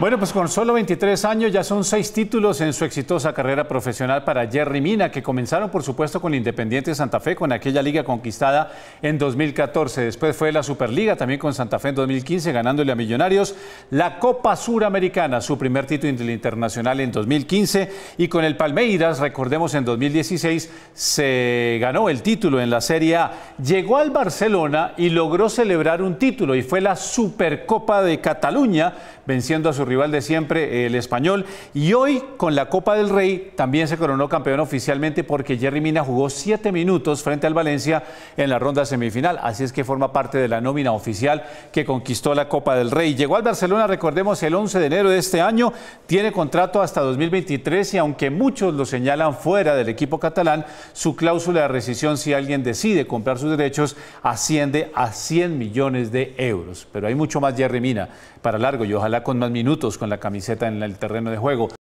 Bueno, pues con solo 23 años ya son seis títulos en su exitosa carrera profesional para Jerry Mina, que comenzaron por supuesto con Independiente Santa Fe, con aquella liga conquistada en 2014. Después fue la Superliga también con Santa Fe en 2015, ganándole a Millonarios la Copa Suramericana, su primer título internacional en 2015. Y con el Palmeiras, recordemos, en 2016 se ganó el título en la Serie A. Llegó al Barcelona y logró celebrar un título y fue la Supercopa de Cataluña venciendo a su rival de siempre, el español. Y hoy con la Copa del Rey también se coronó campeón oficialmente porque Jerry Mina jugó siete minutos frente al Valencia en la ronda semifinal. Así es que forma parte de la nómina oficial que conquistó la Copa del Rey. Llegó al Barcelona, recordemos, el 11 de enero de este año. Tiene contrato hasta 2023 y aunque muchos lo señalan fuera del equipo catalán, su cláusula de rescisión si alguien decide comprar sus derechos asciende a 100 millones de euros. Pero hay mucho más Jerry Mina para largo y ojalá con más minutos con la camiseta en el terreno de juego.